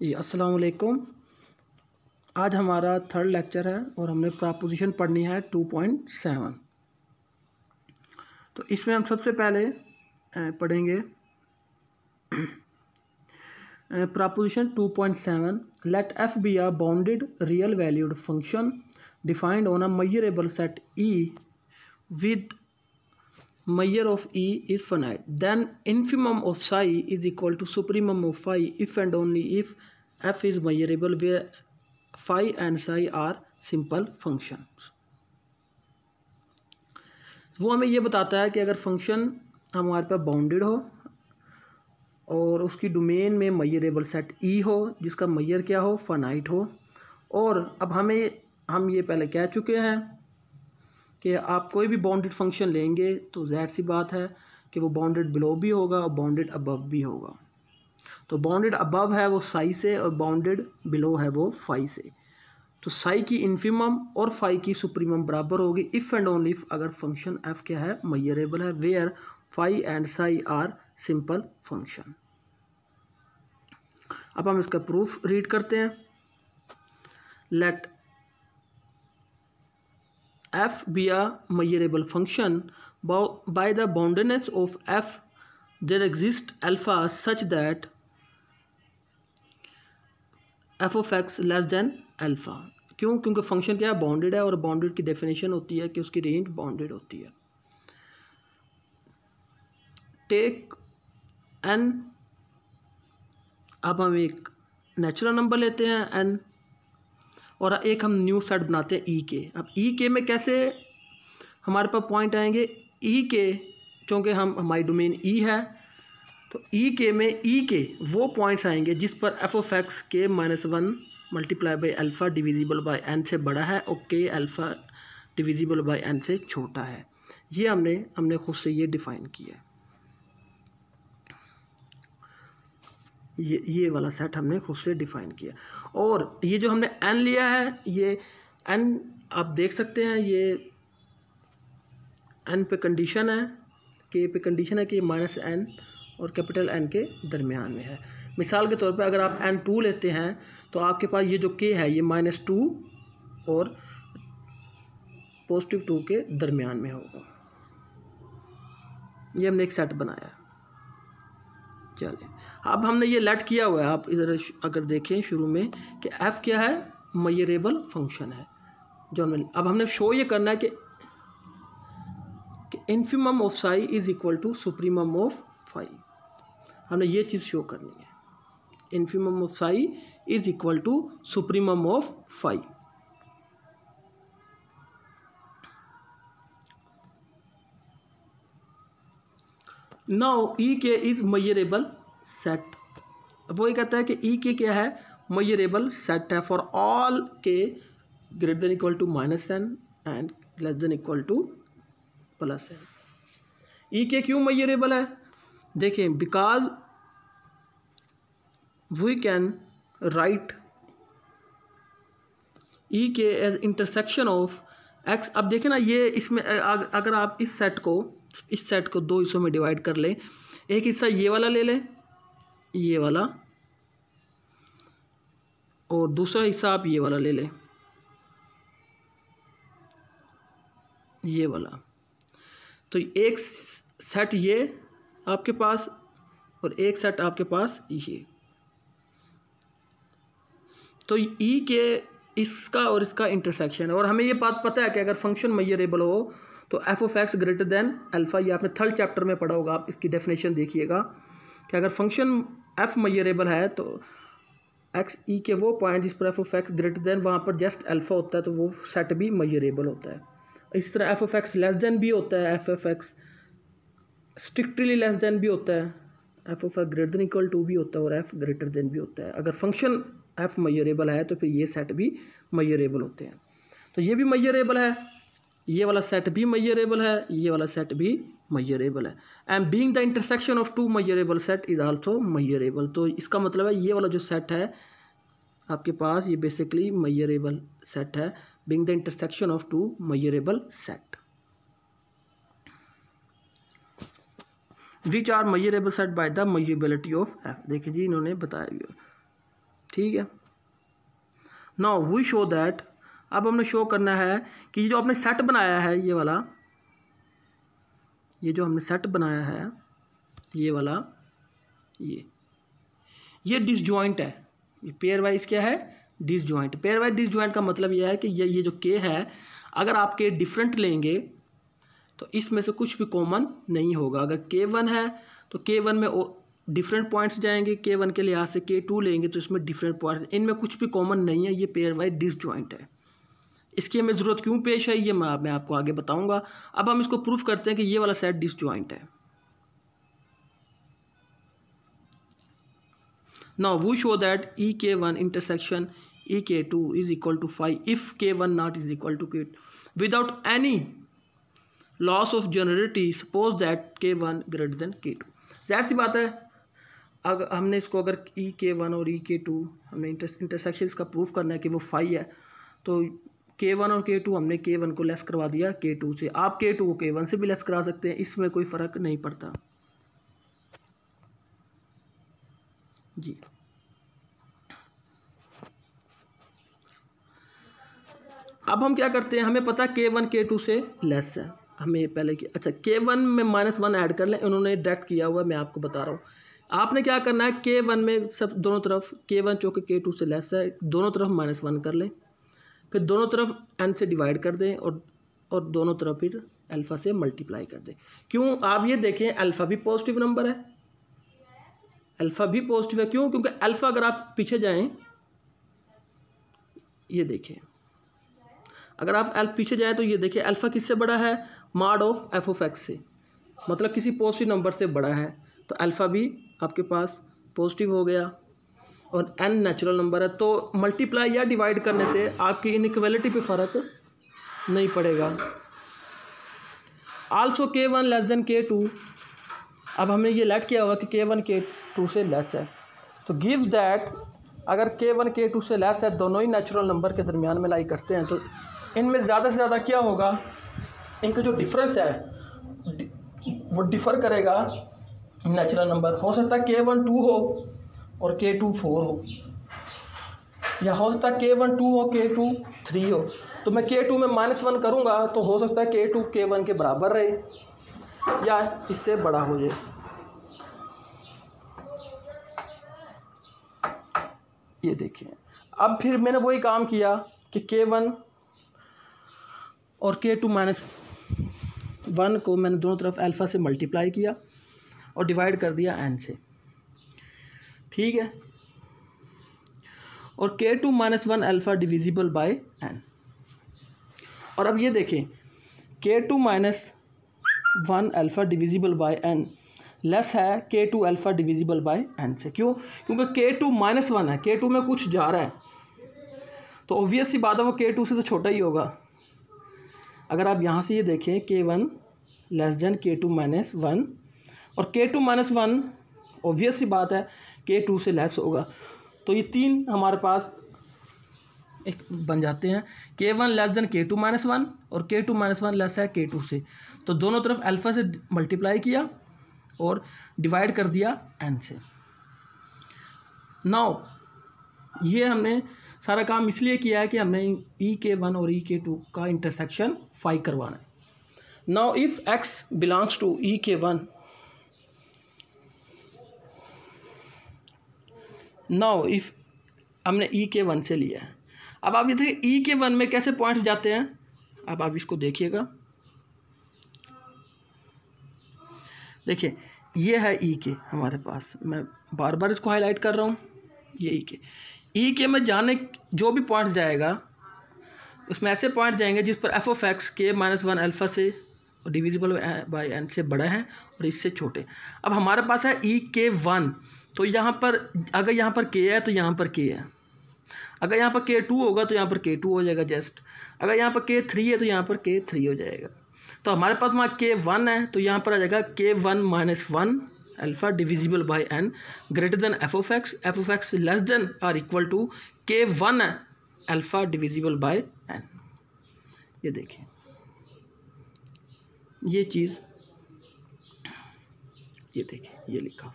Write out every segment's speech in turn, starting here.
जी असलकुम आज हमारा थर्ड लेक्चर है और हमने प्रापोजिशन पढ़नी है टू पॉइंट सेवन तो इसमें हम सबसे पहले पढ़ेंगे proposition two point seven let f be a bounded real valued function defined on a measurable set E with measure of E is finite. Then infimum of psi is equal to supremum of phi if and only if f is measurable where phi and psi are simple functions. वो हमें ये बताता है कि अगर function हमारे पास bounded हो और उसकी डोमेन में मैयरेबल सेट ई हो जिसका मैयर क्या हो फनाइट हो और अब हमें हम ये पहले कह चुके हैं कि आप कोई भी बाउंडेड फंक्शन लेंगे तो जहर सी बात है कि वो बाउंडेड बिलो भी होगा और बाउंडेड अबव भी होगा तो बाउंडेड अबव है वो साई से और बाउंडेड बिलो है वो फाई से तो साई की इन्फीमम और फाई की सुप्रीमम बराबर होगी इफ़ एंड ओनली इफ अगर फंक्शन एफ क्या है मैयरेबल है where phi and psi are simple function अब हम इसका प्रूफ रीड करते हैं लेट f be a measurable function by the boundedness of f there exist alpha such that f of x less than alpha क्यों क्योंकि function क्या है बाउंडेड है और बाउंडेड की डेफिनेशन होती है कि उसकी रेंज बाउंडेड होती है टेक एन अब हम एक नेचुरल नंबर लेते हैं एन और एक हम न्यू सेट बनाते हैं ई e के अब ई e के में कैसे हमारे पास पॉइंट आएंगे ई के चूँकि हम हमारी डोमेन ई e है तो ई के में ई के वो पॉइंट्स आएंगे जिस पर f of x k minus one multiply by alpha divisible by n से बड़ा है और के अल्फ़ा डिविजिबल बाई एन से छोटा है ये हमने हमने खुद से ये डिफ़ाइन किया है ये ये वाला सेट हमने खुद से डिफाइन किया और ये जो हमने एन लिया है ये एन आप देख सकते हैं ये एन पे कंडीशन है के पे कंडीशन है कि ये माइनस एन और कैपिटल एन के दरमियान में है मिसाल के तौर पे अगर आप एन टू लेते हैं तो आपके पास ये जो के है ये माइनस टू और पॉजिटिव टू के दरमियान में होगा ये हमने एक सेट बनाया चलिए अब हमने ये लेट किया हुआ है आप इधर अगर देखें शुरू में कि एफ़ क्या है मयरेबल फंक्शन है जो हमने अब हमने शो ये करना है कि कि of psi is equal to supreme of phi हमने ये चीज़ शो करनी है infimum of psi is equal to supreme of phi now E k is मयरेबल set अब वही कहता है कि ई e के क्या है मयरेबल सेट है for all k greater than equal to minus n and less than equal to plus n E k क्यों measurable है देखें because we can write E k as intersection of x अब देखें ना ये इसमें अगर आप इस सेट को इस सेट को दो हिस्सों में डिवाइड कर लें एक हिस्सा ये वाला ले लें ये वाला और दूसरा हिस्सा आप ये वाला ले लें ये वाला तो एक सेट ये आपके पास और एक सेट आपके पास ये तो ई के इसका और इसका इंटरसेक्शन और हमें ये बात पता है कि अगर फंक्शन मैयरेबल हो तो f of x greater than alpha ये आपने थर्ड चैप्टर में पढ़ा होगा आप इसकी डेफिनेशन देखिएगा कि अगर फंक्शन एफ मैयरेबल है तो एक्स ई e के वो पॉइंट जिस पर f of x greater than वहाँ पर जस्ट अल्फ़ा होता है तो वो सेट भी मयरेबल होता है इस तरह f of x less than भी होता है f of x strictly less than भी होता है f of x greater than equal to भी होता है और एफ ग्रेटर देन भी होता है अगर फंक्शन एफ मैयरेबल है तो फिर ये सेट भी मयरेबल होते हैं तो ये भी मयरेबल है ये वाला सेट भी मैयरेबल है ये वाला सेट भी मैयरेबल है and being the intersection of two measurable set is also measurable तो इसका मतलब है ये वाला जो सेट है आपके पास ये बेसिकली मैयरेबल सेट है being the intersection of two measurable set which are measurable set by the measurability of f देखिए जी इन्होंने बताया ठीक है नाउ वी शो दैट अब हमने शो करना है कि जो आपने सेट बनाया है ये वाला ये जो हमने सेट बनाया है ये वाला ये ये डिसजॉइंट है ये पेयर वाइज क्या है ज्वाइंट पेयर वाइज डिसजॉइंट का मतलब यह है कि ये ये जो के है अगर आप के डिफरेंट लेंगे तो इसमें से कुछ भी कॉमन नहीं होगा अगर के वन है तो के वन में डिफरेंट पॉइंट्स जाएंगे के वन के लिहाज से के टू लेंगे तो इसमें डिफरेंट पॉइंट्स इनमें कुछ भी कॉमन नहीं है ये पेयर वाइज डिसजॉइंट है इसकी हमें ज़रूरत क्यों पेश है ये मैं आपको आगे बताऊंगा अब हम इसको प्रूफ करते हैं कि ये वाला सेट डिस है now we show that ek1 intersection ek2 is equal to 5 if k1 not is equal to k without any loss of generality suppose that greater greater than two जाहिर सी बात है अगर हमने इसको अगर ई के वन और ई के टू हमने इंटरसेक्शन का प्रूफ करना है कि वो फाइव है तो के वन और के टू हमने के वन को लेस करवा दिया के टू से आप के टू को के वन से भी लेस करा सकते हैं इसमें कोई फ़र्क नहीं पड़ता जी अब हम क्या करते हैं हमें पता के वन के टू से लेस है हमें पहले की अच्छा के वन में माइनस वन ऐड कर लें उन्होंने डायरेक्ट किया हुआ मैं आपको बता रहा हूँ आपने क्या करना है के वन में सब दोनों तरफ के वन चौके के टू से लेस है दोनों तरफ माइनस वन कर लें फिर दोनों तरफ एन से डिवाइड कर दें और और दोनों तरफ फिर अल्फ़ा से मल्टीप्लाई कर दें क्यों आप ये देखें अल्फ़ा भी पॉजिटिव नंबर है अल्फ़ा भी पॉजिटिव है क्यों क्योंकि अल्फ़ा अगर आप पीछे जाएं ये देखें अगर आप एल्फ पीछे जाएं तो ये देखें अल्फ़ा किससे बड़ा है mod of f of x से मतलब किसी पॉजिटिव नंबर से बड़ा है तो अल्फ़ा भी आपके पास पॉजिटिव हो गया और एन नेचुरल नंबर है तो मल्टीप्लाई या डिवाइड करने से आपकी इनक्वेलिटी पे फ़र्क नहीं पड़ेगा also k one less than k two अब हमने ये लेट किया हुआ कि के वन के टू से लेस है तो गिव्स दैट अगर के वन के टू से लेस है दोनों ही नेचुरल नंबर के दरमियान में लाई करते हैं तो इनमें ज़्यादा से ज़्यादा क्या होगा इनका जो डिफरेंस है वो डिफ़र करेगा नेचुरल नंबर हो सकता है के वन टू हो और के टू फोर हो या हो सकता है के वन टू हो के टू थ्री हो तो मैं के टू में माइनस वन करूँगा तो हो सकता है के टू के वन के बराबर रहे या इससे बड़ा हो जाए ये देखिए अब फिर मैंने वही काम किया कि के वन और के टू माइनस वन को मैंने दोनों तरफ अल्फ़ा से मल्टीप्लाई किया और डिवाइड कर दिया एन से ठीक है और k two minus one alpha divisible by n और अब ये देखें k two minus one alpha divisible by n less है k two alpha divisible by n से क्यों क्योंकि के टू माइनस वन है के टू में कुछ जा रहा है तो ऑब्वियस सी बात है वो के टू से तो छोटा ही होगा अगर आप यहाँ से ये देखें k one less than k two minus one और k two minus one obvious सी बात है के टू से लेस होगा तो ये तीन हमारे पास एक बन जाते हैं k one less than k two minus one और k two minus one less है के टू से तो दोनों तरफ अल्फ़ा से मल्टीप्लाई किया और डिवाइड कर दिया एन से नाउ ये हमने सारा काम इसलिए किया है कि हमने ई के वन और ई के टू का इंटरसेक्शन फाइव करवाना है now if x belongs to E k one now if हमने ई के वन से लिया है अब आप ये देखिए ई के वन में कैसे पॉइंट्स जाते हैं अब आप इसको देखिएगा देखिए ये है ई e के हमारे पास मैं बार बार इसको हाईलाइट कर रहा हूँ ये ई के ई के में जाने जो भी पॉइंट्स जाएगा उसमें ऐसे पॉइंट जाएंगे जिस पर f of x k minus one alpha से और डिविजिबल बाई एन से बड़े हैं और इससे छोटे अब हमारे पास है ई के वन तो यहाँ पर अगर यहाँ पर के है तो यहाँ पर के है अगर यहाँ पर के टू होगा तो यहाँ पर के टू हो जाएगा जस्ट अगर यहाँ पर के थ्री है तो यहाँ पर के थ्री हो जाएगा तो हमारे पास वहाँ के वन है तो यहाँ पर आ जाएगा k one minus one alpha divisible by n greater than f of x f of x less than or equal to k one है अल्फ़ा डिविजिबल बाय एन ये देखिए ये चीज़ ये देखिए ये लिखा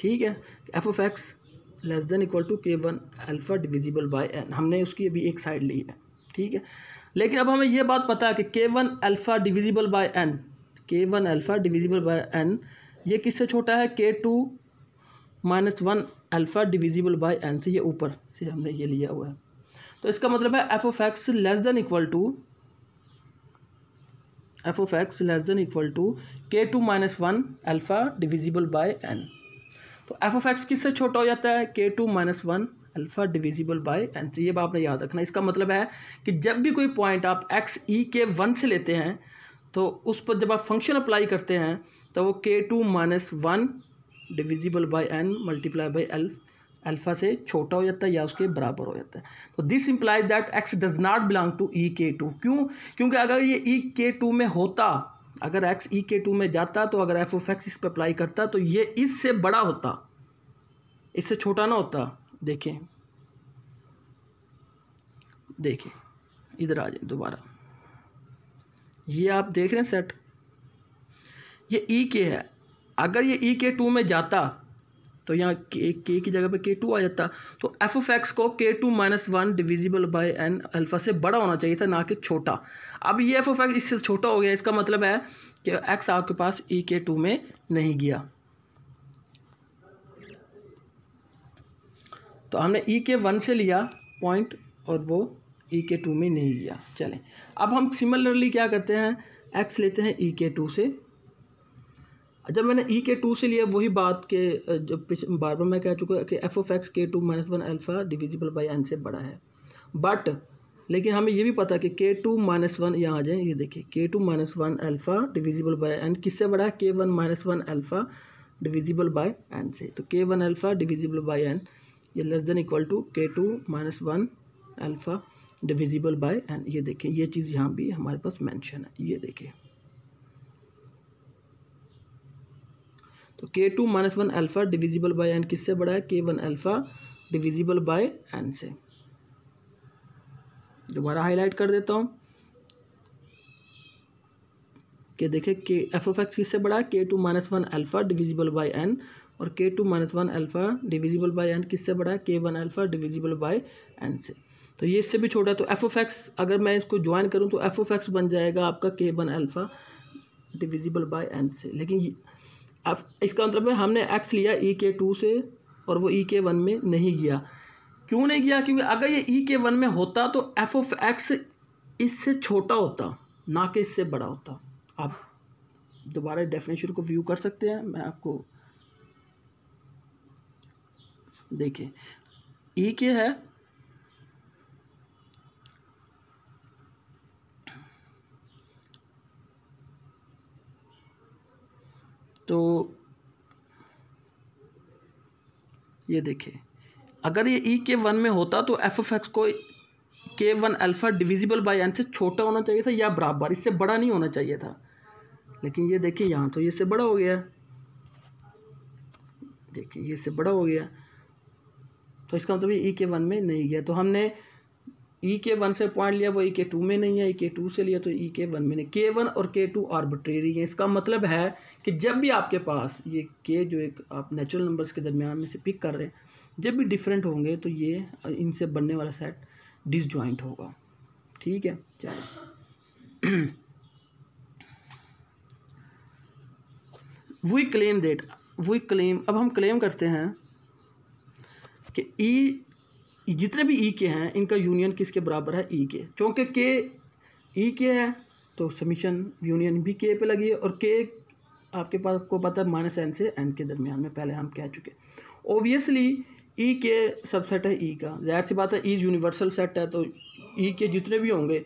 ठीक है f of x less than equal to k one alpha divisible by n हमने उसकी अभी एक साइड ली है ठीक है लेकिन अब हमें यह बात पता है कि k one alpha divisible by n k one alpha divisible by n ये किससे छोटा है k two minus one alpha divisible by n से ये ऊपर से हमने ये लिया हुआ है तो इसका मतलब है f of x less than equal to f of x less than equal to k two minus one alpha divisible by n तो एफ ऑफ एक्स किससे छोटा हो जाता है k two minus one alpha divisible by n तो ये बात आपने याद रखना इसका मतलब है कि जब भी कोई पॉइंट आप एक्स ई के वन से लेते हैं तो उस पर जब आप फंक्शन अप्लाई करते हैं तो वो k two minus one divisible by n multiply by alpha alpha से छोटा हो जाता है या उसके बराबर हो जाता है तो this implies that x does not belong to E k two क्यों क्योंकि अगर ये ई के टू में होता अगर एक्स ई के टू में जाता तो अगर एफ ओ एक्स इस पर अप्लाई करता तो ये इससे बड़ा होता इससे छोटा ना होता देखें देखें इधर आ जाए दोबारा ये आप देख रहे हैं सेट ये ई e के है अगर ये ई के टू में जाता तो यहाँ के के की जगह पे के टू आ जाता तो एफ ऑफ एक्स को k two minus one divisible by n alpha से बड़ा होना चाहिए था ना कि छोटा अब ये एफ ऑफ एक्स इससे छोटा हो गया इसका मतलब है कि एक्स आपके पास ई के टू में नहीं गया तो हमने ई के वन से लिया पॉइंट और वो ई के टू में नहीं गया चलें अब हम सिमिलरली क्या करते हैं एक्स लेते हैं ई के टू से जब मैंने ई के टू से लिया वही बात के जो बार बार मैं कह चुका कि f of x k two minus one alpha divisible by n से बड़ा है बट लेकिन हमें ये भी पता है कि के टू माइनस वन यहाँ आ जाए ये देखिए k two minus one alpha divisible by n किससे बड़ा है k one minus one alpha divisible by n से तो k one alpha divisible by n ये less than equal to k two minus one alpha divisible by n ये देखें ये चीज़ यहाँ भी हमारे पास मैंशन है ये देखें तो k two minus one alpha divisible by n किससे बड़ा है k one alpha divisible by n से दोबारा हाईलाइट कर देता हूँ कि देखें के एफ ऑफ एक्स किससे बड़ा है k two minus one alpha divisible by n और k two minus one alpha divisible by n किससे बड़ा है k one alpha divisible by n से तो ये इससे भी छोटा है तो एफ ऑफ एक्स अगर मैं इसको ज्वाइन करूँ तो एफ ऑफ एक्स बन जाएगा आपका k one alpha divisible by n से लेकिन अब इसका मतलब है हमने एक्स लिया ई के टू से और वो ई के वन में नहीं गया क्यों नहीं गया क्योंकि अगर ये ई के वन में होता तो एफ ऑफ एक्स इससे छोटा होता ना कि इससे बड़ा होता आप दोबारा डेफिनेशन को व्यू कर सकते हैं मैं आपको देखिए ई e के है तो ये देखिए अगर ये ई e के वन में होता तो एफ एफ एक्स को k one alpha divisible by n से छोटा होना चाहिए था या बराबर इससे बड़ा नहीं होना चाहिए था लेकिन ये देखिए यहाँ तो ये से बड़ा हो गया देखिए ये से बड़ा हो गया तो इसका मतलब ई के e वन में नहीं गया तो हमने ई के वन से पॉइंट लिया वो ई के टू में नहीं है ई के टू से लिया तो ई के वन में नहीं के वन और के टू आर्बिट्रेरी है इसका मतलब है कि जब भी आपके पास ये के जो एक आप नेचुरल नंबर्स के दरमियान में से पिक कर रहे हैं जब भी डिफरेंट होंगे तो ये इनसे बनने वाला सेट डिसजॉइंट होगा ठीक है चलो we claim that we claim अब हम क्लेम करते हैं कि ई e जितने भी ई e के हैं इनका यूनियन किसके बराबर है ई e के चूँकि के ई e के है तो समीशन यूनियन भी के पे लगी है और के आपके पास को पता है माइनस एन से एन के दरमियान में पहले हम कह चुके ओबियसली ई के सबसेट है ई का जाहिर सी बात है ई यूनिवर्सल सेट है तो ई के जितने भी होंगे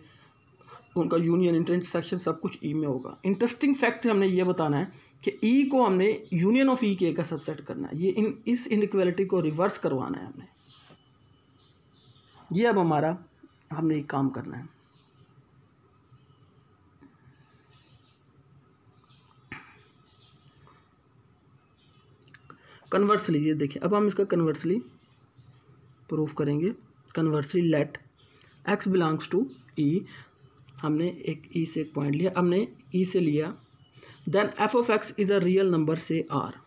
उनका यूनियन इंटरसेक्शन सब कुछ ई में होगा इंटरेस्टिंग फैक्ट हमने ये बताना है कि ई को हमने यूनियन ऑफ ई के का सबसेट करना है ये इन इस इनक्वलिटी को रिवर्स करवाना है हमने ये अब हमारा हमने एक काम करना है कन्वर्सली ये देखिए अब हम इसका कन्वर्सली प्रूफ करेंगे conversely let x belongs to E हमने एक ई e से एक पॉइंट लिया हमने ई e से लिया then f of x is a real number से आर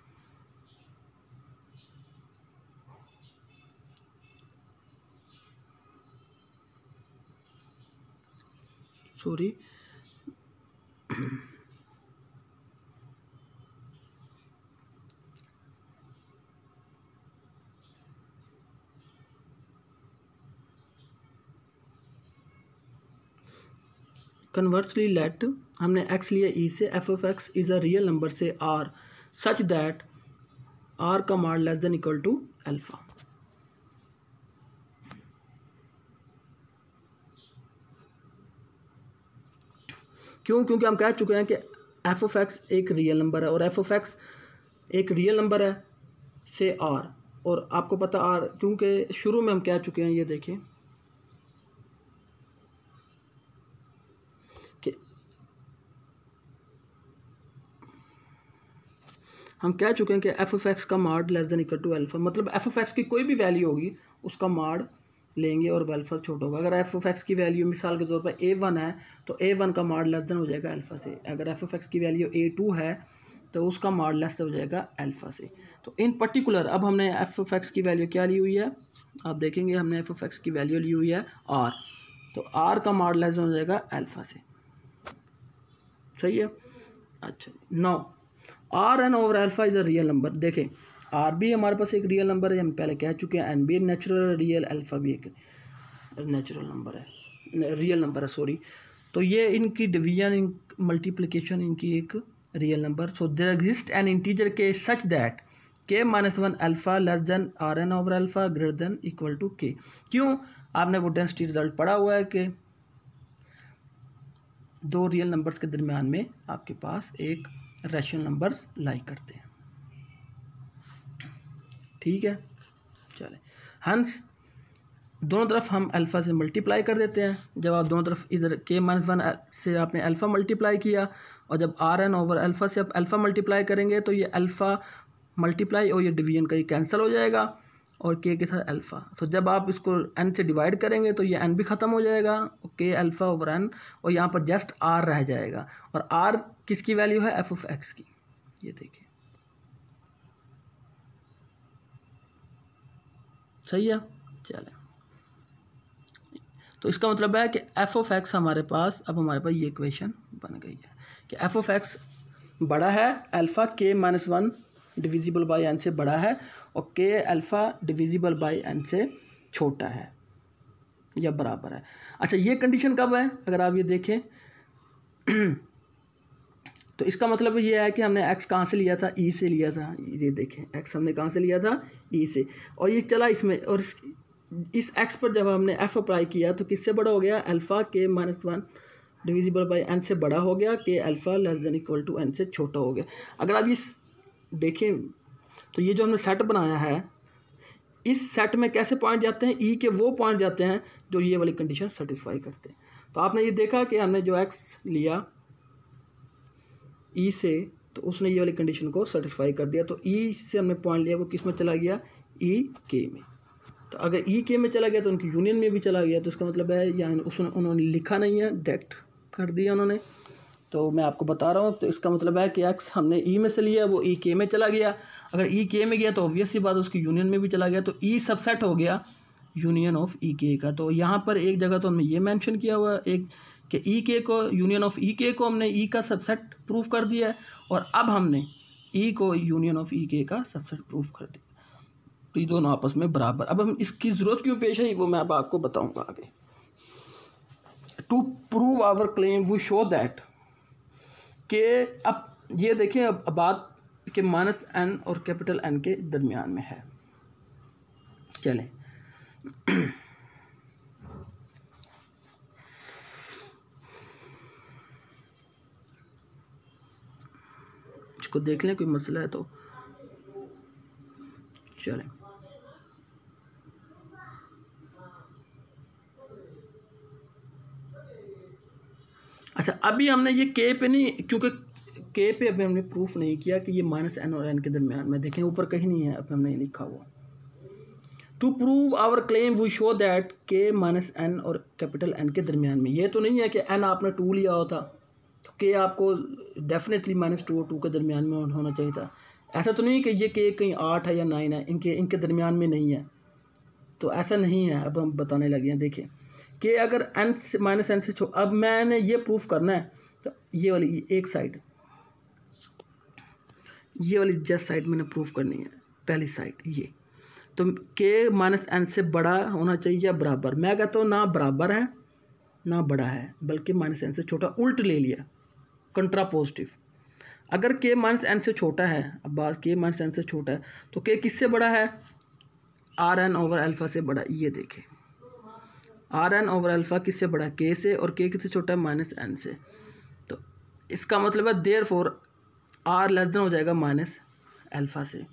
सॉरी कन्वर्सली लेट हमने एक्स लिया ई e से f of x is a real number से आर सच दैट आर का mod less than equal to alpha क्यों क्योंकि हम कह चुके हैं कि एफ ओफ एक्स एक रियल नंबर है और एफ ओफ एक्स एक रियल नंबर है से आर और आपको पता आर क्योंकि शुरू में हम कह चुके हैं ये देखिए कि हम कह चुके हैं कि एफ ओफ एक्स का mod less than equal to alpha मतलब एफ ओफ एक्स की कोई भी वैल्यू होगी उसका मार्ड लेंगे और वेल्फा छोटा होगा अगर एफ ऑफ एक्स की वैल्यू मिसाल के तौर पर ए वन है तो ए वन का मार्ड लेस देन हो जाएगा अल्फ़ा से अगर एफ ऑफ एक्स की वैल्यू ए टू है तो उसका मार्ड लेस हो जाएगा अल्फ़ा से तो इन पर्टिकुलर अब हमने एफ ऑफ एक्स की वैल्यू क्या ली हुई है आप देखेंगे हमने एफ ऑफ एक्स की वैल्यू ली हुई है आर तो आर का मार्ड लेस हो जाएगा अल्फ़ा से सही है अच्छा now R n over alpha is a real number देखें आर बी हमारे पास एक रियल नंबर है हम पहले कह चुके हैं n be natural real alpha भी एक नेचुरल नंबर है रियल नंबर है सॉरी तो ये इनकी डिवीजन इन मल्टीप्लिकेशन इनकी एक real number so there exist n integer k such that के minus one alpha less than R n over alpha greater than equal to k क्यों आपने वो डेंसिटी रिजल्ट पढ़ा हुआ है कि दो रियल नंबर्स के दरमियान में आपके पास एक रैशनल नंबर्स लाई करते हैं ठीक है चले हंस दोनों तरफ हम अल्फ़ा से मल्टीप्लाई कर देते हैं जब आप दोनों तरफ इधर के माइनस वन से आपने अल्फ़ा मल्टीप्लाई किया और जब आर एन ओवर अल्फ़ा से आप अल्फ़ा मल्टीप्लाई करेंगे तो ये अल्फ़ा मल्टीप्लाई और ये डिवीजन का ये कैंसिल हो जाएगा और के के साथ अल्फ़ा तो जब आप इसको एन से डिवाइड करेंगे तो ये एन भी ख़त्म हो जाएगा के अल्फ़ा ओवर एन और यहाँ पर जस्ट आर रह जाएगा और आर किसकी वैल्यू है एफ ऑफ एक्स की ये देखिए सही है चलें तो इसका मतलब है कि एफ ऑफ एक्स हमारे पास अब हमारे पास ये इक्वेशन बन गई है कि एफ ऑफ एक्स बड़ा है alpha k minus one divisible by n से बड़ा है और के अल्फ़ा डिविजिबल बाई एन से छोटा है या बराबर है अच्छा ये कंडीशन कब है अगर आप ये देखें तो इसका मतलब ये है कि हमने एक्स कहाँ से लिया था ई e से लिया था ये देखें एक्स हमने कहाँ से लिया था ई e से और ये चला इसमें और इस, एक्स पर जब हमने एफ अप्लाई किया तो किससे बड़ा हो गया alpha k minus one divisible by n से बड़ा हो गया के alpha less than equal to n से छोटा हो गया अगर आप ये देखें तो ये जो हमने सेट बनाया है इस सेट में कैसे पॉइंट जाते हैं ई e के वो पॉइंट जाते हैं जो ये वाली कंडीशन सेटिस्फाई करते हैं तो आपने ये देखा कि हमने जो एक्स लिया ई e से तो उसने ये वाली कंडीशन को सेटिस्फाई कर दिया तो ई e से हमने पॉइंट लिया वो किस में चला गया ई e के में तो अगर ई के में चला गया तो उनकी यूनियन में भी चला गया तो इसका मतलब है या उसने उन्होंने लिखा नहीं है डायरेक्ट कर दिया उन्होंने तो मैं आपको बता रहा हूँ तो इसका मतलब है कि एक्स हमने ई में से लिया वो ई के में चला गया अगर ई के में गया तो ऑब्वियसली बात उसकी यूनियन में भी चला गया तो ई सबसेट हो गया यूनियन ऑफ ई के का तो यहाँ पर एक जगह तो हमने ये मेंशन किया हुआ एक कि ई e के को यूनियन ऑफ ई के को हमने ई e का सबसेट प्रूफ कर दिया है और अब हमने ई e को यूनियन ऑफ ई के का सबसेट प्रूफ कर दिया तो ये दोनों आपस में बराबर अब हम इसकी ज़रूरत क्यों पेश है वो मैं अब आपको बताऊँगा आगे to prove our claim we show that के अब ये देखें अब बात के माइनस एन और कैपिटल एन के दरमियान में है चलें इसको देख लें कोई मसला है तो चलें अच्छा अभी हमने ये के पे नहीं क्योंकि के पे अभी हमने प्रूफ नहीं किया कि ये माइनस एन और एन के दरमियान में देखें ऊपर कहीं नहीं है अभी हमने लिखा हुआ to prove our claim we show that के माइनस एन और कैपिटल एन के दरमियान में ये तो नहीं है कि एन आपने टू लिया होता के आपको डेफिनेटली माइनस टू और टू के दरमियान में होना चाहिए था ऐसा तो नहीं कि ये के कहीं आठ है या नाइन है इनके इनके दरमियान में नहीं है तो ऐसा नहीं है अब हम बताने लगे हैं देखिए कि अगर एन से माइनस एन से छो अब मैंने ये प्रूफ करना है तो ये वाली एक साइड ये वाली जस्ट साइड मैंने प्रूफ करनी है पहली साइड ये तो के माइनस एन से बड़ा होना चाहिए या बराबर मैं कहता हूँ ना बराबर है ना बड़ा है बल्कि माइनस एन से छोटा उल्ट ले लिया कंट्रा पॉजिटिव अगर के माइनस एन से छोटा है अब बात के माइनस एन से छोटा है तो के किससे बड़ा है आर एन ओवर अल्फ़ा से बड़ा ये देखें आर एन ओवर अल्फ़ा किससे बड़ा के से और के किससे छोटा है माइनस एन से तो इसका मतलब है therefore r less than हो जाएगा माइनस अल्फ़ा से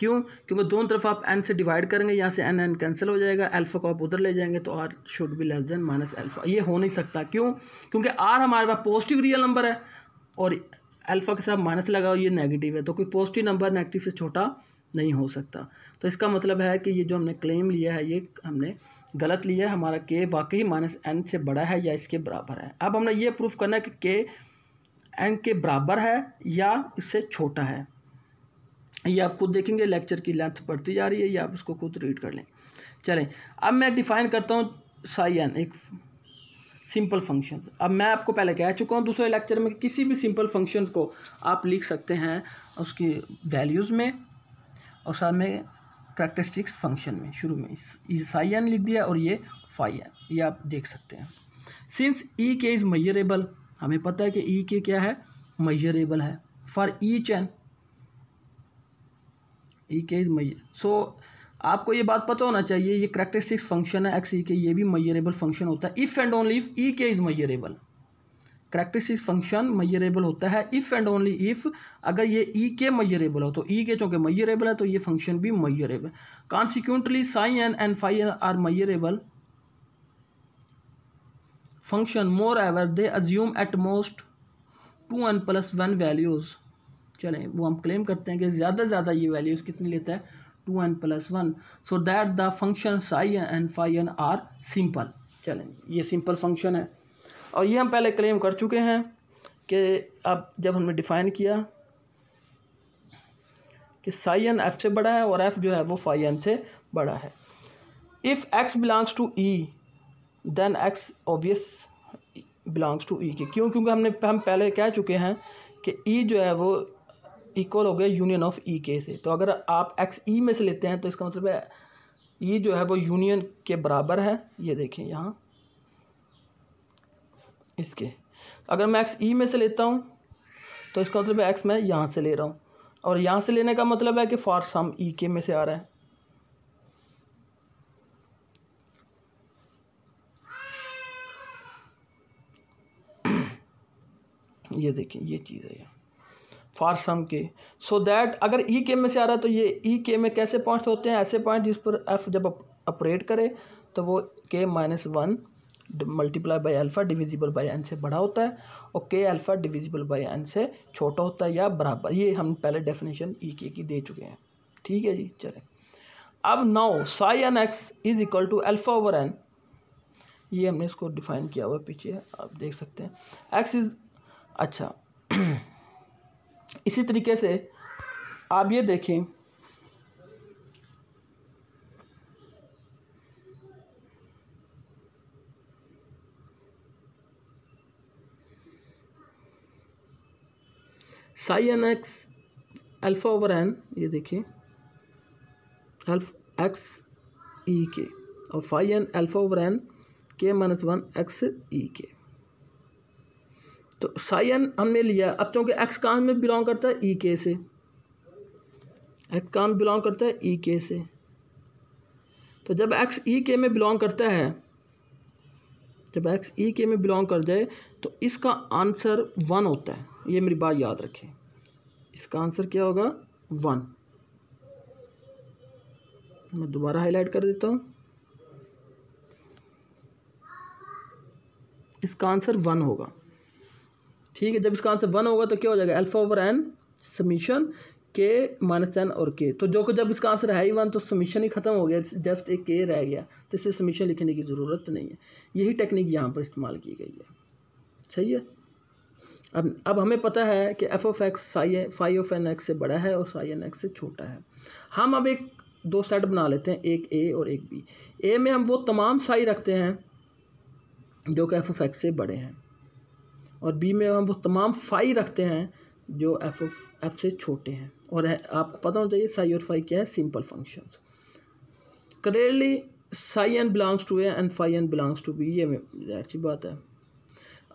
क्यों क्योंकि दोनों तरफ आप एन से डिवाइड करेंगे यहाँ से एन एन कैंसिल हो जाएगा अल्फ़ा को आप उधर ले जाएंगे तो r should be less than minus alpha ये हो नहीं सकता क्यों क्योंकि आर हमारे पास पॉजिटिव रियल नंबर है और अल्फ़ा के साथ माइनस लगा ये नेगेटिव है तो कोई पॉजिटिव नंबर नेगेटिव से छोटा नहीं हो सकता तो इसका मतलब है कि ये जो हमने क्लेम लिया है ये हमने गलत लिया है हमारा के वाकई माइनस एन से बड़ा है या इसके बराबर है अब हमने ये प्रूफ करना है कि के एन के बराबर है या इससे छोटा है ये आप खुद देखेंगे लेक्चर की लेंथ बढ़ती जा रही है या आप इसको खुद रीड कर लें चलें अब मैं डिफ़ाइन करता हूँ साई एन एक सिंपल फंक्शंस अब मैं आपको पहले कह चुका हूँ दूसरे लेक्चर में कि किसी भी सिंपल फंक्शंस को आप लिख सकते हैं उसकी वैल्यूज़ में और साथ में करेक्टरिस्टिक्स फंक्शन में शुरू में ये साई एन लिख दिया और ये फाई एन ये आप देख सकते हैं सिंस ई के इज़ मैयरेबल हमें पता है कि ई e के क्या है मैयरेबल है for each N E k is मैयर सो आपको ये बात पता होना चाहिए ये करेक्टरिस्टिक्स फंक्शन है एक्स ई के ये भी मैयरेबल फंक्शन होता है if and only if E k is measurable characteristics function measurable होता है इफ़ एंड ओनली इफ़ अगर ये ई के मैयरेबल हो तो ई के चूँकि मैयरेबल है तो ये फंक्शन भी measurable consequently psi n and phi n are measurable function moreover they assume at most two n plus one values चलें वो हम क्लेम करते हैं कि ज़्यादा से ज़्यादा ये वैल्यूज़ कितनी लेता है two n plus one so that the function psi n phi n are simple चलें ये सिंपल फंक्शन है और ये हम पहले क्लेम कर चुके हैं कि अब जब हमने डिफ़ाइन किया कि साई एन एफ से बड़ा है और एफ़ जो है वो फाई एन से बड़ा है if x belongs to E then x obvious belongs to E k क्यों क्योंकि हमने हम पहले कह चुके हैं कि ई e जो है वो इक्वल हो गया यूनियन ऑफ ई के से तो अगर आप एक्स ई e में से लेते हैं तो इसका मतलब है ई e जो है वो यूनियन के बराबर है ये देखें यहाँ इसके अगर मैं एक्स ई e में से लेता हूँ तो इसका मतलब एक्स मैं यहाँ से ले रहा हूँ और यहाँ से लेने का मतलब है कि फॉर सम ई के में से आ रहा है ये देखिए ये चीज़ है यहाँ फार सम के सो दैट अगर ई e के में से आ रहा है तो ये ई e के में कैसे पॉइंट्स होते हैं ऐसे पॉइंट जिस पर एफ जब ऑपरेट करे तो वो k minus one multiply by alpha divisible by n से बड़ा होता है और के अल्फ़ा डिविजिबल बाई एन से छोटा होता है या बराबर ये हम पहले डेफिनेशन ई के की दे चुके हैं ठीक है जी चले अब now psi n x is equal to alpha over n ये हमने इसको डिफाइन किया हुआ पीछे आप देख सकते हैं एक्स इज अच्छा इसी तरीके से आप ये देखें psi n x alpha over n ये देखिए अल्फ एक्स ई के और phi n alpha over n k minus one x E k तो साई एन हमने लिया अब चूँकि एक्स कहाँ में बिलोंग करता है ई e के से एक्स कहाँ बिलोंग करता है ई e के से तो जब एक्स ई के में बिलोंग करता है जब एक्स ई के में बिलोंग कर जाए तो इसका आंसर वन होता है ये मेरी बात याद रखें इसका आंसर क्या होगा वन मैं दोबारा हाईलाइट कर देता हूँ इसका आंसर वन होगा ठीक है जब इसका आंसर वन होगा तो क्या हो जाएगा alpha over n summation k minus n और के तो जो कि जब इसका आंसर है ही वन तो समीशन ही खत्म हो गया जस्ट एक के रह गया तो इससे समीशन लिखने की ज़रूरत नहीं है यही टेक्निक यहाँ पर इस्तेमाल की गई है सही है अब अब हमें पता है कि f of x psi phi of n x से बड़ा है और साई एन एक्स से छोटा है हम अब एक दो सेट बना लेते हैं एक ए और एक बी ए में हम वो तमाम साई रखते हैं जो कि एफ ऑफ एक्स से बड़े हैं और बी में हम वो तमाम फाई रखते हैं जो एफ एफ से छोटे हैं और आपको पता होना चाहिए साई और फाई क्या है simple function clearly psi n belongs to A and phi n belongs to B ये जाहिर सी बात है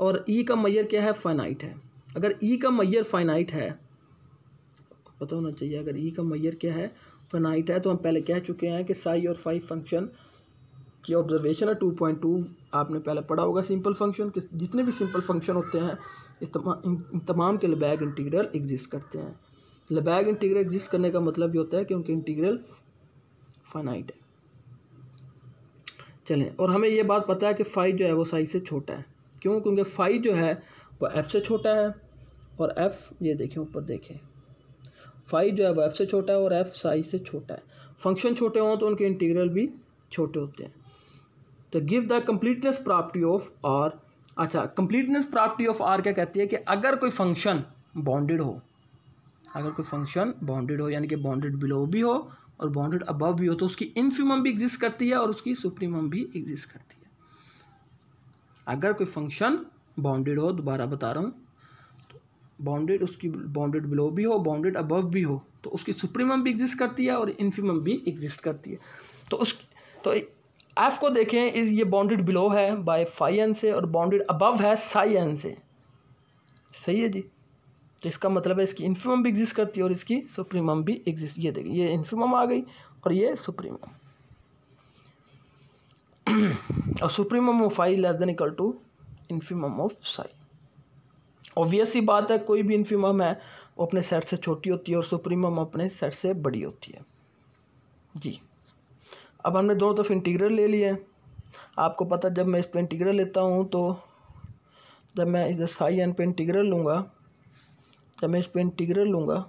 और ई e का मैयर क्या है फाइनाइट है अगर ई e का मैयर फाइनाइट है आपको पता होना चाहिए अगर ई e का मैयर क्या है फाइनाइट है तो हम पहले कह चुके हैं कि साई और फाई फंक्शन कि ऑब्जर्वेशन है टू पॉइंट टू आपने पहले पढ़ा होगा सिंपल फंक्शन जितने भी सिंपल फंक्शन होते हैं तमाम इन तमाम के लबैग इंटीग्रल एग्जिस्ट करते हैं लबैग इंटीग्रल एग्जिस्ट करने का मतलब ये होता है कि उनके इंटीग्रल फाइनाइट है चलें और हमें ये बात पता है कि फाइव जो है वो साइज से छोटा है क्यों क्योंकि फाइव जो है वो एफ़ से छोटा है और एफ़ ये देखें ऊपर देखें फाइव जो है वो एफ़ से छोटा है और एफ़ साइज से छोटा है फंक्शन छोटे हों तो उनके इंटीग्रल भी छोटे होते हैं तो give the completeness property of R अच्छा कम्प्लीटनेस प्रॉपर्टी ऑफ आर क्या कहती है कि अगर कोई फंक्शन बाउंडेड हो अगर कोई फंक्शन बाउंडेड हो यानी कि बाउंडेड बिलो भी हो और बाउंडेड अबव भी हो तो उसकी इन्फीमम भी एग्जिस्ट करती है और उसकी सुप्रीमम भी एग्जिस्ट करती है अगर कोई फंक्शन बाउंडेड हो दोबारा बता रहा हूँ बाउंडेड उसकी बाउंडेड बिलो भी हो बाउंडेड अबव भी हो तो उसकी सुप्रीमम भी एग्जिस्ट करती है और इन्फीमम भी एग्जिस्ट करती है तो उस तो एफ़ को देखें इस ये बाउंडेड बिलो है बाय फाई एन से और बाउंडेड अबव है साई एन से सही है जी तो इसका मतलब है इसकी इन्फीमम भी एग्जिस्ट करती है और इसकी सुप्रीमम भी एग्जिस्ट ये देखिए ये इन्फीमम आ गई और ये सुप्रीमम और supremum of phi less than equal to infimum of psi obvious ही बात है कोई भी इन्फीमम है वो अपने सेट से छोटी होती है और सुप्रीमम अपने सेट से बड़ी होती है जी अब हमने दोनों तरफ इंटीग्रल ले लिए आपको पता जब मैं इस पर इंटीग्रल लेता हूँ तो जब मैं इधर साई एन पे इंटीग्रल लूँगा जब मैं इस पर इंटीग्रल लूँगा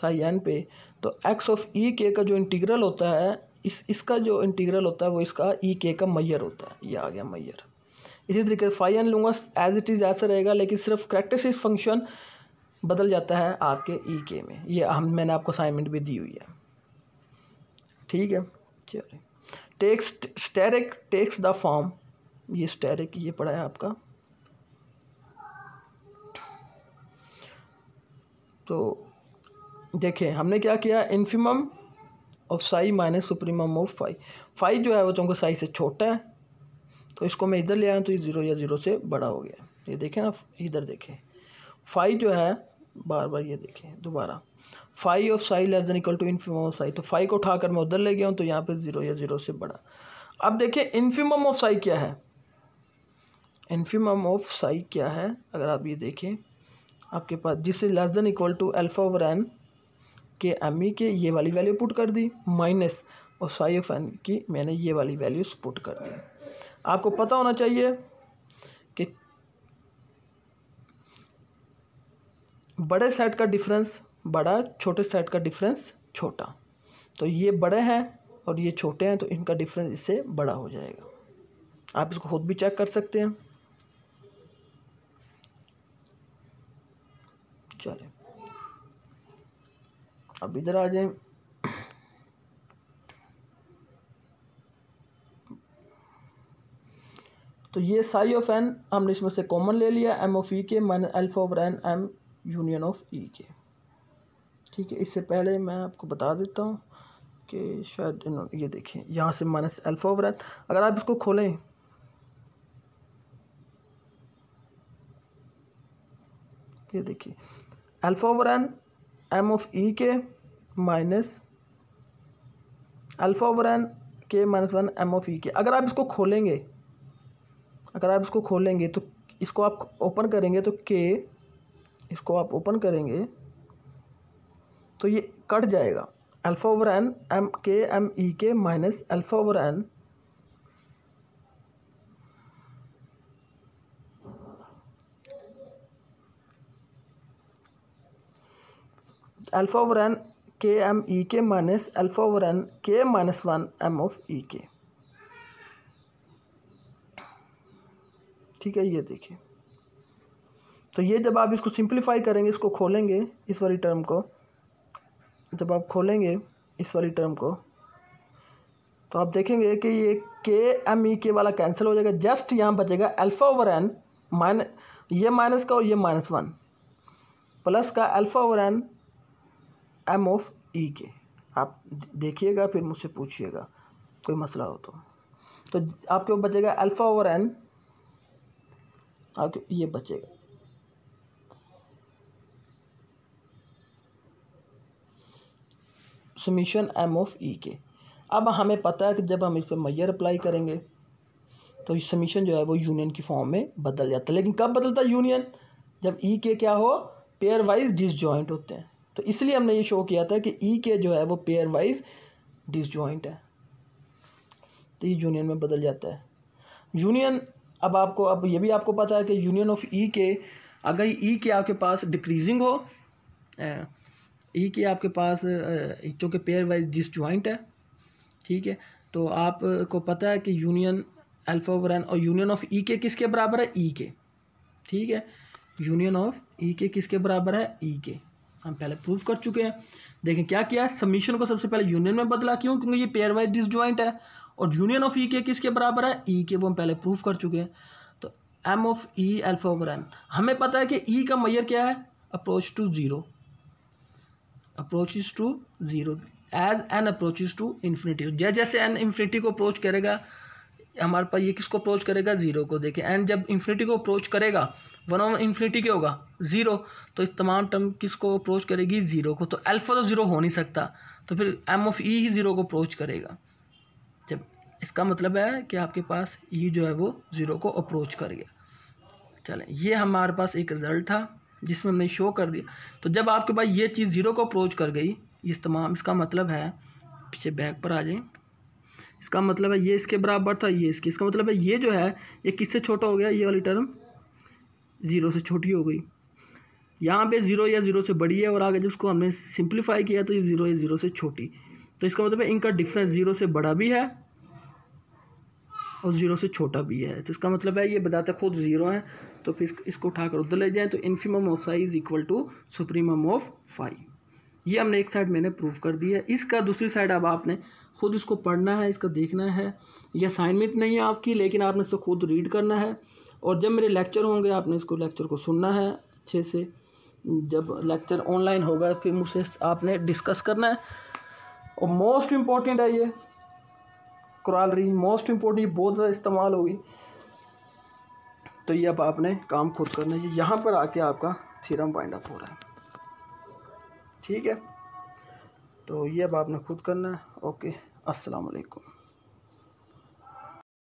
साई एन पे तो एक्स ऑफ ई के का जो इंटीग्रल होता है इस इसका जो इंटीग्रल होता है वो इसका ई e के का मैयर होता है ये आ गया मैयर इसी तरीके से फाई एन लूँगा एज इट इज़ ऐसा रहेगा लेकिन सिर्फ करेक्टिस फंक्शन बदल जाता है आपके ई e के में ये हम मैंने आपको असाइनमेंट भी दी हुई है ठीक है चलिए takes asterisk takes the form ये स्टेरिक ये पड़ा है आपका तो देखें हमने क्या किया infimum of psi minus supremum of phi phi जो है वो चूँकि तो साई से छोटा है तो इसको मैं इधर ले आया तो ये ज़ीरो या ज़ीरो से बड़ा हो गया ये देखें ना इधर देखें फाई जो है बार बार ये देखें दोबारा five of psi less than equal to infimum of psi तो फाइव को उठाकर मैं उधर ले गया हूँ तो यहाँ पे ज़ीरो या ज़ीरो से बड़ा अब देखिए इन्फिमम ऑफ साई क्या है इन्फिमम ऑफ साई क्या है अगर आप ये देखें आपके पास जिससे less than equal to alpha over n k m E e के ये वाली वैल्यू पुट कर दी माइनस और साई ऑफ एन की मैंने ये वाली वैल्यूज पुट कर दी आपको पता होना चाहिए बड़े सेट का डिफरेंस बड़ा छोटे सेट का डिफरेंस छोटा तो ये बड़े हैं और ये छोटे हैं तो इनका डिफरेंस इससे बड़ा हो जाएगा आप इसको खुद भी चेक कर सकते हैं चलें अब इधर आ जाएं तो ये साई ऑफ एन हमने इसमें से कॉमन ले लिया M of E k minus alpha over n m union of E k ठीक है इससे पहले मैं आपको बता देता हूँ कि शायद ये देखें यहाँ से माइनस अल्फ़ा ओवर एन अगर आप इसको खोलें ये देखिए alpha over n m of E k minus alpha over n k minus one m of E k अगर आप इसको खोलेंगे अगर आप इसको खोलेंगे तो इसको आप ओपन करेंगे तो के इसको आप ओपन करेंगे तो ये कट जाएगा alpha over n m k m E k minus alpha over n alpha over n k m E k minus alpha over n k minus one m of E k ठीक है ये देखिए तो ये जब आप इसको सिंप्लीफाई करेंगे इसको खोलेंगे इस वाली टर्म को जब आप खोलेंगे इस वाली टर्म को तो आप देखेंगे कि ये के एम ई के वाला कैंसिल हो जाएगा जस्ट यहाँ बचेगा अल्फ़ा ओवर एन माइन ये माइनस का और ये माइनस वन प्लस का alpha over n m of E k आप देखिएगा फिर मुझसे पूछिएगा कोई मसला हो तो तो आपके बचेगा अल्फ़ा ओवर एन आपके ये बचेगा समीशन एम ऑफ ई के अब हमें पता है कि जब हम इस पर मैयर अप्लाई करेंगे तो समीशन जो है वो यूनियन की फॉर्म में बदल जाता है लेकिन कब बदलता है यूनियन जब ई e के क्या हो पेयर वाइज डिसजॉइंट होते हैं तो इसलिए हमने ये शो किया था कि ई e के जो है वो पेयर वाइज डिसजॉइंट है तो ये यूनियन में बदल जाता है यूनियन अब आपको अब ये भी आपको पता है कि यूनियन ऑफ ई के अगर ई e के आपके पास डिक्रीजिंग हो ई के आपके पास चूँकि पेयर वाइज डिसजॉइंट है ठीक है तो आपको पता है कि यूनियन अल्फा ओवर एन और यूनियन ऑफ ई के किसके बराबर है ई e के ठीक है यूनियन ऑफ ई के किसके बराबर है ई e के हम पहले प्रूव कर चुके हैं देखें क्या किया है समीशन को सबसे पहले यूनियन में बदला क्यों क्योंकि ये पेयर वाइज डिस है और यूनियन ऑफ ई के किसके बराबर है ई e के वो हम पहले प्रूव कर चुके हैं तो m of E alpha over n हमें पता है कि ई का मैयर क्या है approach to zero approaches to zero as n approaches to infinity जैसे जैसे एन इन्फिनिटी को अप्रोच करेगा हमारे पास ये किसको अप्रोच करेगा ज़ीरो को देखिए एन जब इन्फिनिटी को अप्रोच करेगा वन ऑफ इन्फिनिटी क्या होगा ज़ीरो तो इस तमाम टर्म किसको अप्रोच करेगी ज़ीरो को तो अल्फ़ा तो ज़ीरो हो नहीं सकता तो फिर एम ऑफ ई ही ज़ीरो को अप्रोच करेगा जब इसका मतलब है कि आपके पास ई e जो है वो ज़ीरो को अप्रोच कर गया चलें ये हमारे पास एक रिज़ल्ट था जिसमें हमने शो कर दिया तो जब आपके पास ये चीज़ ज़ीरो को अप्रोच कर गई इस तमाम इसका मतलब है पीछे बैक पर आ जाएं इसका मतलब है ये इसके बराबर था ये इसके इसका मतलब है ये जो है ये किससे छोटा हो गया ये वाली टर्म ज़ीरो से छोटी हो गई यहाँ पे ज़ीरो या ज़ीरो से बड़ी है और आगे जब इसको हमने सिंप्लीफाई किया तो ये ज़ीरो या ज़ीरो से छोटी तो इसका मतलब है इनका डिफरेंस ज़ीरो से बड़ा भी है और ज़ीरो से छोटा भी है तो इसका मतलब है ये बताते खुद ज़ीरो हैं तो फिर इसको उठाकर उधर ले जाएँ तो infimum of psi is equal to supreme of phi ये हमने एक साइड मैंने प्रूव कर दिया इसका दूसरी साइड अब आपने खुद इसको पढ़ना है इसका देखना है यह असाइनमेंट नहीं है आपकी लेकिन आपने इसको खुद रीड करना है और जब मेरे लेक्चर होंगे आपने इसको लेक्चर को सुनना है अच्छे से जब लेक्चर ऑनलाइन होगा फिर मुझसे आपने डिस्कस करना है और मोस्ट इम्पॉर्टेंट है ये क्रॉलरी मोस्ट इम्पोर्टेंट बहुत ज़्यादा इस्तेमाल होगी तो ये अब आपने काम खुद करना है यहाँ पर आके आपका थीरम वाइंड अप हो रहा है ठीक है तो ये अब आपने खुद करना है ओके अस्सलाम वालेकुम